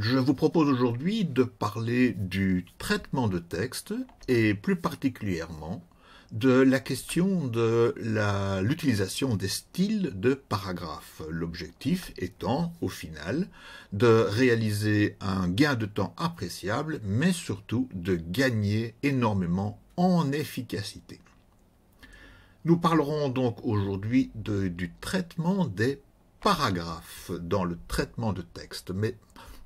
Je vous propose aujourd'hui de parler du traitement de texte et plus particulièrement de la question de l'utilisation des styles de paragraphes. L'objectif étant, au final, de réaliser un gain de temps appréciable, mais surtout de gagner énormément en efficacité. Nous parlerons donc aujourd'hui du traitement des paragraphes dans le traitement de texte, mais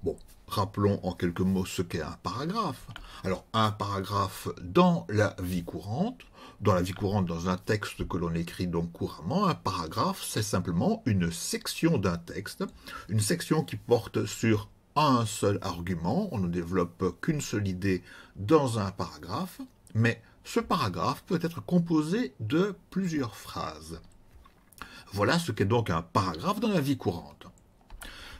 Bon, rappelons en quelques mots ce qu'est un paragraphe. Alors, un paragraphe dans la vie courante, dans la vie courante, dans un texte que l'on écrit donc couramment, un paragraphe, c'est simplement une section d'un texte, une section qui porte sur un seul argument, on ne développe qu'une seule idée dans un paragraphe, mais ce paragraphe peut être composé de plusieurs phrases. Voilà ce qu'est donc un paragraphe dans la vie courante.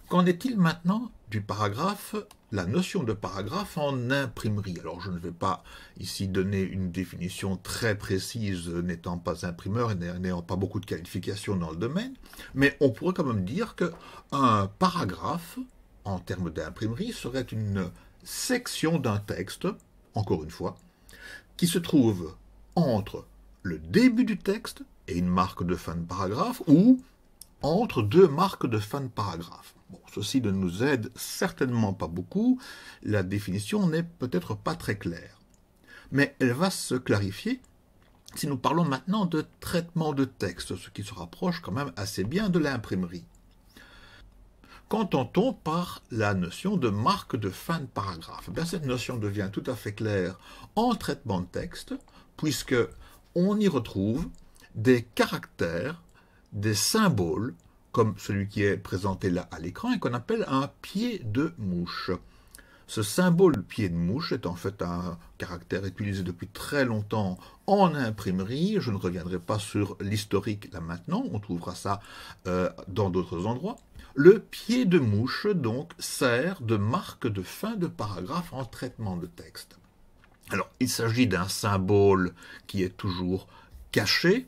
Qu'en est-il maintenant du paragraphe, la notion de paragraphe en imprimerie. Alors je ne vais pas ici donner une définition très précise n'étant pas imprimeur et n'ayant pas beaucoup de qualifications dans le domaine, mais on pourrait quand même dire qu'un paragraphe, en termes d'imprimerie, serait une section d'un texte, encore une fois, qui se trouve entre le début du texte et une marque de fin de paragraphe ou entre deux marques de fin de paragraphe ceci ne nous aide certainement pas beaucoup, la définition n'est peut-être pas très claire. Mais elle va se clarifier si nous parlons maintenant de traitement de texte, ce qui se rapproche quand même assez bien de l'imprimerie. Qu'entend-on par la notion de marque de fin de paragraphe eh bien, Cette notion devient tout à fait claire en traitement de texte, puisque on y retrouve des caractères, des symboles comme celui qui est présenté là à l'écran et qu'on appelle un pied de mouche. Ce symbole pied de mouche est en fait un caractère utilisé depuis très longtemps en imprimerie. Je ne reviendrai pas sur l'historique là maintenant, on trouvera ça euh, dans d'autres endroits. Le pied de mouche donc sert de marque de fin de paragraphe en traitement de texte. Alors il s'agit d'un symbole qui est toujours caché,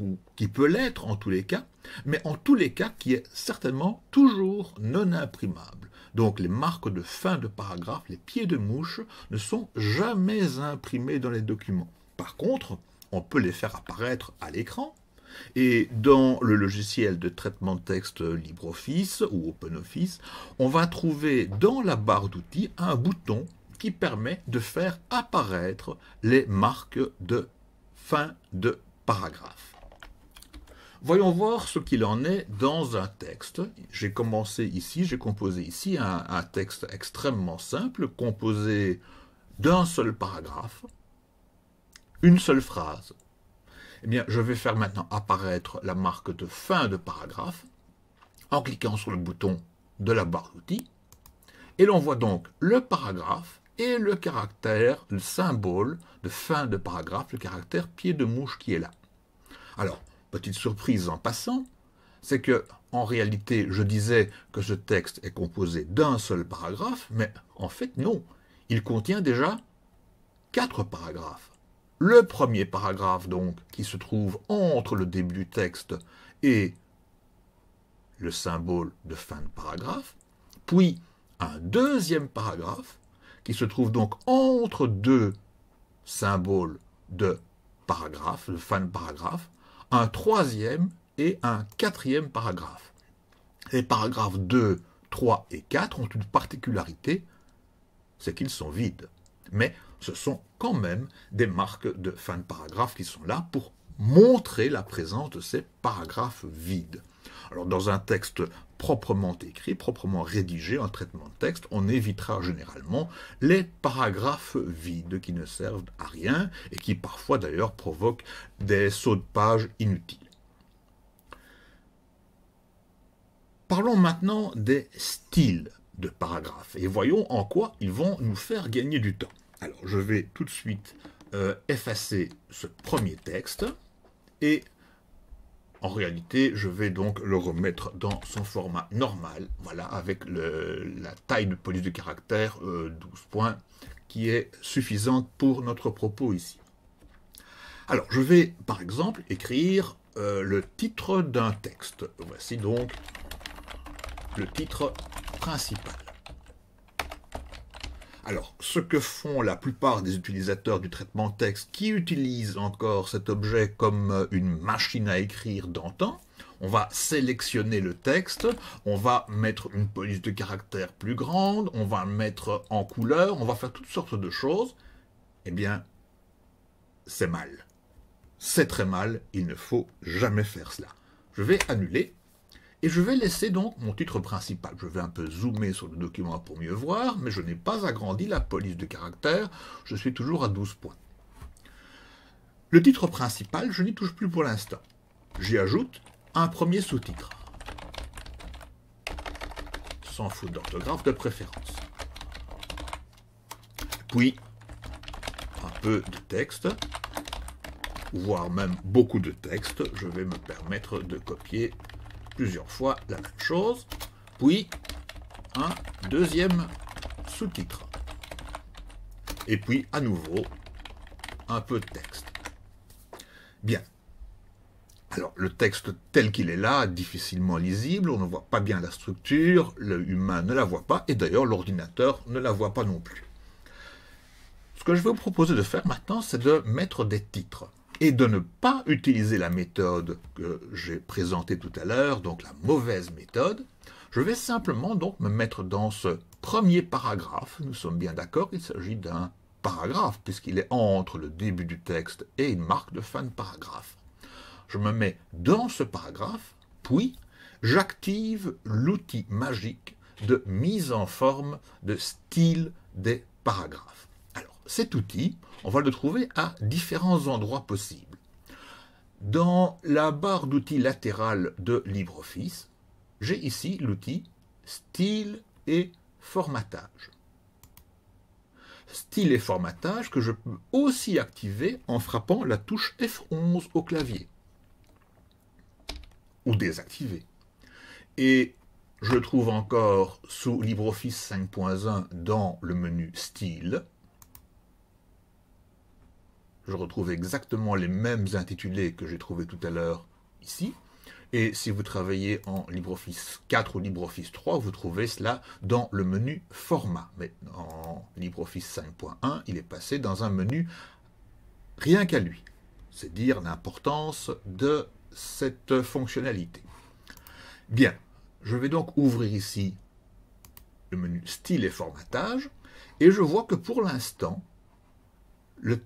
ou qui peut l'être en tous les cas, mais en tous les cas qui est certainement toujours non imprimable. Donc les marques de fin de paragraphe, les pieds de mouche, ne sont jamais imprimées dans les documents. Par contre, on peut les faire apparaître à l'écran. Et dans le logiciel de traitement de texte LibreOffice ou OpenOffice, on va trouver dans la barre d'outils un bouton qui permet de faire apparaître les marques de fin de paragraphe. Voyons voir ce qu'il en est dans un texte. J'ai commencé ici, j'ai composé ici un, texte extrêmement simple, composé d'un seul paragraphe, une seule phrase. Eh bien, je vais faire maintenant apparaître la marque de fin de paragraphe en cliquant sur le bouton de la barre d'outils. Et l'on voit donc le paragraphe et le caractère, le symbole de fin de paragraphe, le caractère pied de mouche qui est là. Alors, Petite surprise en passant, c'est que, en réalité, je disais que ce texte est composé d'un seul paragraphe, mais en fait, non. Il contient déjà quatre paragraphes. Le premier paragraphe, donc, qui se trouve entre le début du texte et le symbole de fin de paragraphe, puis un deuxième paragraphe, qui se trouve donc entre deux symboles de paragraphe, de fin de paragraphe, un troisième et un quatrième paragraphe. Les paragraphes 2, 3 et 4 ont une particularité, c'est qu'ils sont vides. Mais ce sont quand même des marques de fin de paragraphe qui sont là pour montrer la présence de ces paragraphes vides. Alors dans un texte proprement écrit, proprement rédigé en traitement de texte, on évitera généralement les paragraphes vides qui ne servent à rien et qui parfois d'ailleurs provoquent des sauts de page inutiles. Parlons maintenant des styles de paragraphes et voyons en quoi ils vont nous faire gagner du temps. Alors je vais tout de suite euh, effacer ce premier texte et en réalité, je vais donc le remettre dans son format normal, voilà, avec la taille de police de caractère 12 euh, points, qui est suffisante pour notre propos ici. Alors, je vais, par exemple, écrire euh, le titre d'un texte. Voici donc le titre principal. Alors, ce que font la plupart des utilisateurs du traitement texte qui utilisent encore cet objet comme euh, une machine à écrire d'antan, on va sélectionner le texte, on va mettre une police de caractère plus grande, on va le mettre en couleur, on va faire toutes sortes de choses. Eh bien, c'est mal. C'est très mal, il ne faut jamais faire cela. Je vais annuler et je vais laisser donc mon titre principal. Je vais un peu zoomer sur le document pour mieux voir, mais je n'ai pas agrandi la police de caractère, je suis toujours à 12 points. Le titre principal, je n'y touche plus pour l'instant. J'y ajoute un premier sous-titre. Sans faute d'orthographe de préférence. Puis, un peu de texte, voire même beaucoup de texte, je vais me permettre de copier plusieurs fois la même chose, puis un deuxième sous-titre. Et puis à nouveau, un peu de texte. Bien. Alors, le texte tel qu'il est là, difficilement lisible, on ne voit pas bien la structure, le humain ne la voit pas, et d'ailleurs l'ordinateur ne la voit pas non plus. Ce que je vais vous proposer de faire maintenant, c'est de mettre des titres et de ne pas utiliser la méthode que j'ai présentée tout à l'heure, donc la mauvaise méthode, je vais simplement donc me mettre dans ce premier paragraphe. Nous sommes bien d'accord, il s'agit d'un paragraphe puisqu'il est entre le début du texte et une marque de fin de paragraphe. Je me mets dans ce paragraphe, puis j'active l'outil magique de mise en forme de style des paragraphes cet outil, on va le trouver à différents endroits possibles. Dans la barre d'outils latérale de LibreOffice, j'ai ici l'outil style et formatage. Style et formatage que je peux aussi activer en frappant la touche F11 au clavier. Ou désactiver. Et je le trouve encore sous LibreOffice 5.1 dans le menu Style je retrouve exactement les mêmes intitulés que j'ai trouvé tout à l'heure ici. Et si vous travaillez en LibreOffice 4 ou LibreOffice 3, vous trouvez cela dans le menu Format. Mais en LibreOffice 5.1, il est passé dans un menu rien qu'à lui. C'est dire l'importance de cette fonctionnalité. Bien, je vais donc ouvrir ici le menu Style et formatage, et je vois que pour l'instant, le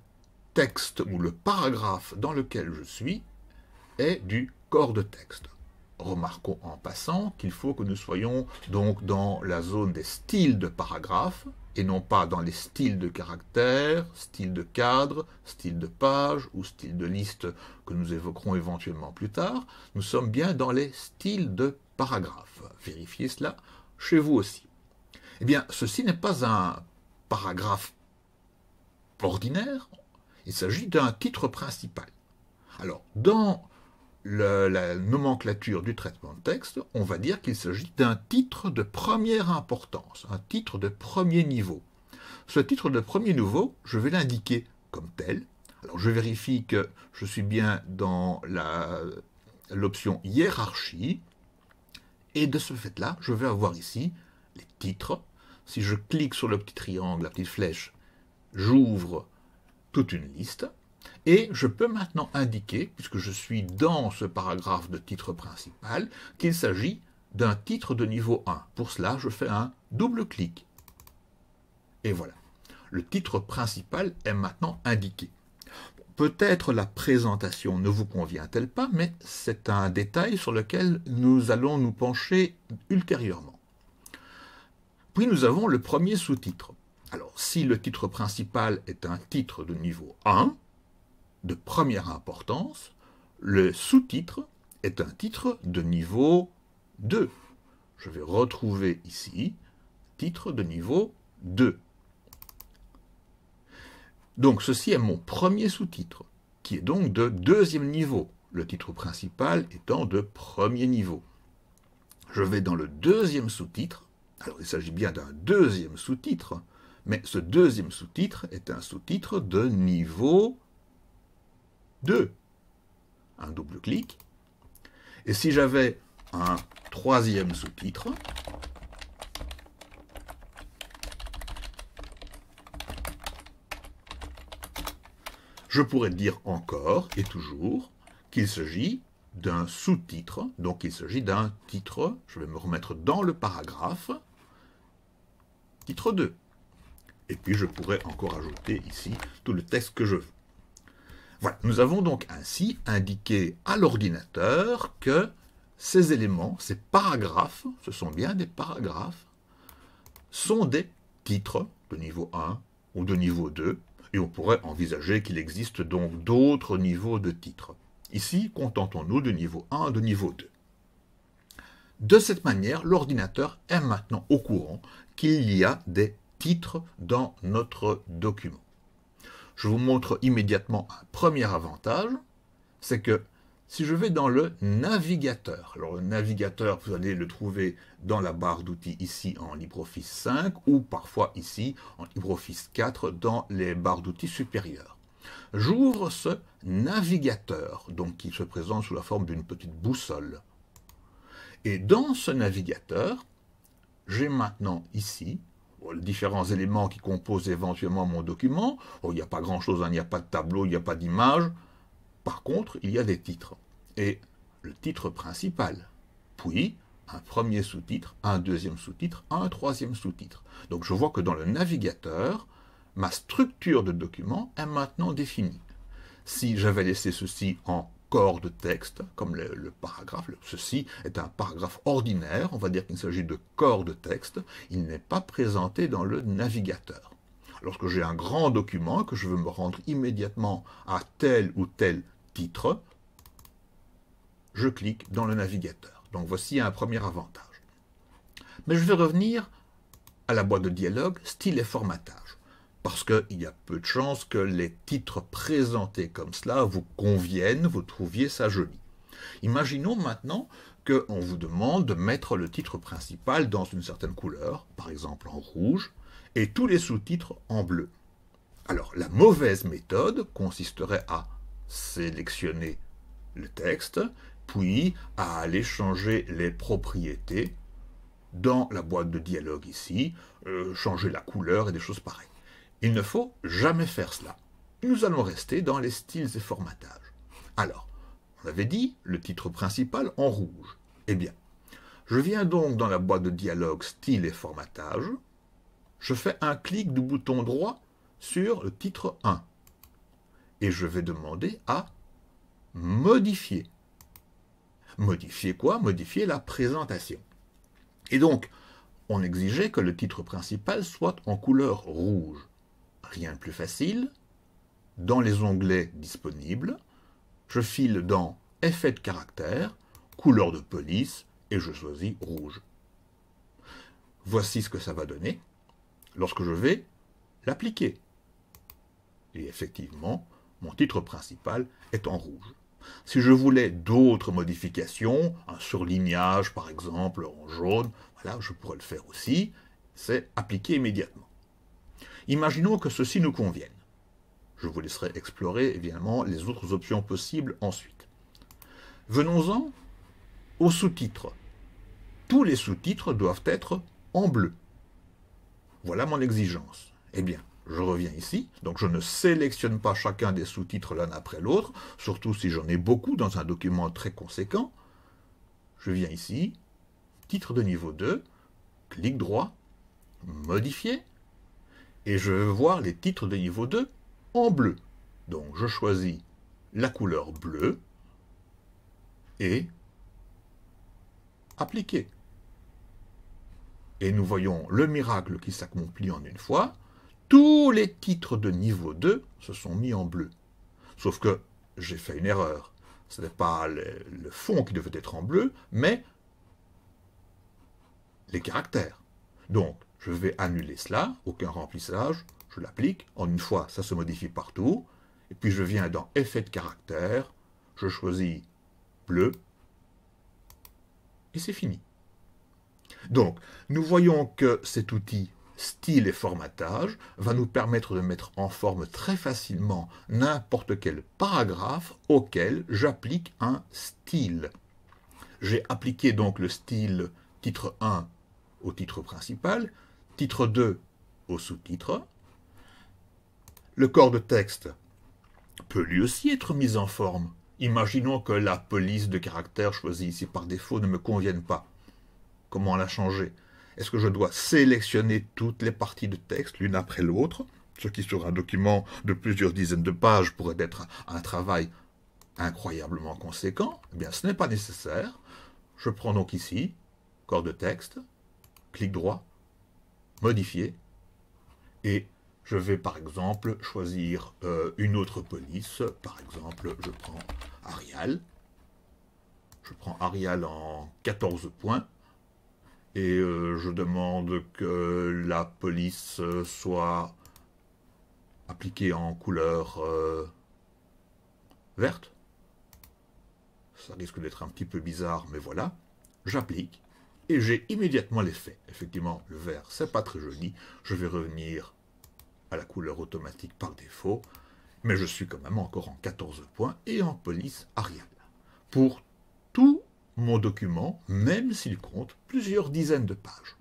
texte ou le paragraphe dans lequel je suis est du corps de texte. Remarquons en passant qu'il faut que nous soyons donc dans la zone des styles de paragraphe et non pas dans les styles de caractère, style de cadre, style de page ou style de liste que nous évoquerons éventuellement plus tard. Nous sommes bien dans les styles de paragraphe. Vérifiez cela chez vous aussi. Eh bien, ceci n'est pas un paragraphe ordinaire, il s'agit d'un titre principal. Alors, dans la nomenclature du traitement de texte, on va dire qu'il s'agit d'un titre de première importance, un titre de premier niveau. Ce titre de premier niveau, je vais l'indiquer comme tel. Alors, je vérifie que je suis bien dans l'option hiérarchie. Et de ce fait-là, je vais avoir ici les titres. Si je clique sur le petit triangle, la petite flèche, j'ouvre toute une liste, et je peux maintenant indiquer, puisque je suis dans ce paragraphe de titre principal, qu'il s'agit d'un titre de niveau 1. Pour cela, je fais un double clic. Et voilà. Le titre principal est maintenant indiqué. Peut-être la présentation ne vous convient-elle pas, mais c'est un détail sur lequel nous allons nous pencher ultérieurement. Puis nous avons le premier sous-titre. Alors, si le titre principal est un titre de niveau 1, de première importance, le sous-titre est un titre de niveau 2. Je vais retrouver ici titre de niveau 2. Donc ceci est mon premier sous-titre, qui est donc de deuxième niveau, le titre principal étant de premier niveau. Je vais dans le deuxième sous-titre, alors il s'agit bien d'un deuxième sous-titre, mais ce deuxième sous-titre est un sous-titre de niveau 2. Un double clic. Et si j'avais un troisième sous-titre, je pourrais dire encore et toujours qu'il s'agit d'un sous-titre, donc il s'agit d'un titre, je vais me remettre dans le paragraphe, titre 2. Et puis je pourrais encore ajouter ici tout le texte que je veux. Voilà, nous avons donc ainsi indiqué à l'ordinateur que ces éléments, ces paragraphes, ce sont bien des paragraphes, sont des titres de niveau 1 ou de niveau 2, et on pourrait envisager qu'il existe donc d'autres niveaux de titres. Ici, contentons-nous de niveau 1 de niveau 2. De cette manière, l'ordinateur est maintenant au courant qu'il y a des titre dans notre document. Je vous montre immédiatement un premier avantage, c'est que si je vais dans le navigateur, alors le navigateur, vous allez le trouver dans la barre d'outils ici en LibreOffice 5 ou parfois ici en LibreOffice 4 dans les barres d'outils supérieures. J'ouvre ce navigateur, donc qui se présente sous la forme d'une petite boussole. Et dans ce navigateur, j'ai maintenant ici différents éléments qui composent éventuellement mon document. Oh, il n'y a pas grand-chose, hein, il n'y a pas de tableau, il n'y a pas d'image. Par contre, il y a des titres. Et le titre principal, puis un premier sous-titre, un deuxième sous-titre, un troisième sous-titre. Donc je vois que dans le navigateur, ma structure de document est maintenant définie. Si j'avais laissé ceci en corps de texte, comme le, paragraphe, ceci est un paragraphe ordinaire, on va dire qu'il s'agit de corps de texte, il n'est pas présenté dans le navigateur. Lorsque j'ai un grand document, que je veux me rendre immédiatement à tel ou tel titre, je clique dans le navigateur. Donc voici un premier avantage. Mais je vais revenir à la boîte de dialogue style et formatage parce qu'il y a peu de chances que les titres présentés comme cela vous conviennent, vous trouviez ça joli. Imaginons maintenant qu'on vous demande de mettre le titre principal dans une certaine couleur, par exemple en rouge, et tous les sous-titres en bleu. Alors la mauvaise méthode consisterait à sélectionner le texte, puis à aller changer les propriétés dans la boîte de dialogue ici, euh, changer la couleur et des choses pareilles. Il ne faut jamais faire cela. Nous allons rester dans les styles et formatages. Alors, on avait dit le titre principal en rouge. Eh bien, je viens donc dans la boîte de dialogue style et formatage. Je fais un clic du bouton droit sur le titre 1. Et je vais demander à modifier. Modifier quoi Modifier la présentation. Et donc, on exigeait que le titre principal soit en couleur rouge rien de plus facile. Dans les onglets disponibles, je file dans Effet de caractère, couleur de police, et je choisis rouge. Voici ce que ça va donner lorsque je vais l'appliquer. Et effectivement, mon titre principal est en rouge. Si je voulais d'autres modifications, un surlignage par exemple en jaune, voilà, je pourrais le faire aussi, c'est appliquer immédiatement. Imaginons que ceci nous convienne. Je vous laisserai explorer évidemment les autres options possibles ensuite. Venons-en aux sous-titres. Tous les sous-titres doivent être en bleu. Voilà mon exigence. Eh bien, je reviens ici, donc je ne sélectionne pas chacun des sous-titres l'un après l'autre, surtout si j'en ai beaucoup dans un document très conséquent. Je viens ici, titre de niveau 2, clic droit, modifier, et je veux voir les titres de niveau 2 en bleu. Donc je choisis la couleur bleue et appliquer. Et nous voyons le miracle qui s'accomplit en une fois. Tous les titres de niveau 2 se sont mis en bleu. Sauf que j'ai fait une erreur. Ce n'est pas le, le fond qui devait être en bleu, mais les caractères. Donc, je vais annuler cela, aucun remplissage, je l'applique, en une fois, ça se modifie partout, et puis je viens dans effet de caractère, je choisis bleu, et c'est fini. Donc, nous voyons que cet outil style et formatage va nous permettre de mettre en forme très facilement n'importe quel paragraphe auquel j'applique un style. J'ai appliqué donc le style titre 1 au titre principal, titre 2 au sous-titre. Le corps de texte peut lui aussi être mis en forme. Imaginons que la police de caractère choisie ici par défaut ne me convienne pas. Comment la changer Est-ce que je dois sélectionner toutes les parties de texte l'une après l'autre Ce qui sur un document de plusieurs dizaines de pages pourrait être un travail incroyablement conséquent. Eh bien, ce n'est pas nécessaire. Je prends donc ici, corps de texte, clic droit, modifier, et je vais par exemple choisir euh, une autre police, par exemple je prends Arial, je prends Arial en 14 points, et euh, je demande que la police soit appliquée en couleur euh, verte. Ça risque d'être un petit peu bizarre, mais voilà. J'applique et j'ai immédiatement l'effet. Effectivement, le vert, c'est pas très joli. Je vais revenir à la couleur automatique par défaut, mais je suis quand même encore en 14 points et en police Arial. Pour tout mon document, même s'il compte plusieurs dizaines de pages.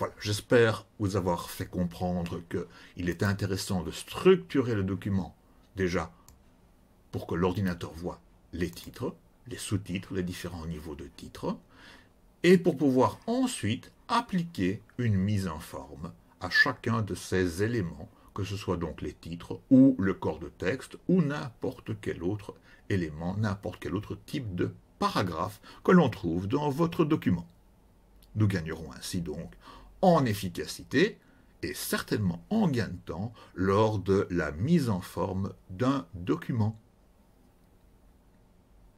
Voilà, j'espère vous avoir fait comprendre qu'il est intéressant de structurer le document déjà pour que l'ordinateur voit les titres, les sous-titres, les différents niveaux de titres, et pour pouvoir ensuite appliquer une mise en forme à chacun de ces éléments, que ce soit donc les titres ou le corps de texte ou n'importe quel autre élément, n'importe quel autre type de paragraphe que l'on trouve dans votre document. Nous gagnerons ainsi donc en efficacité et certainement en gain de temps lors de la mise en forme d'un document.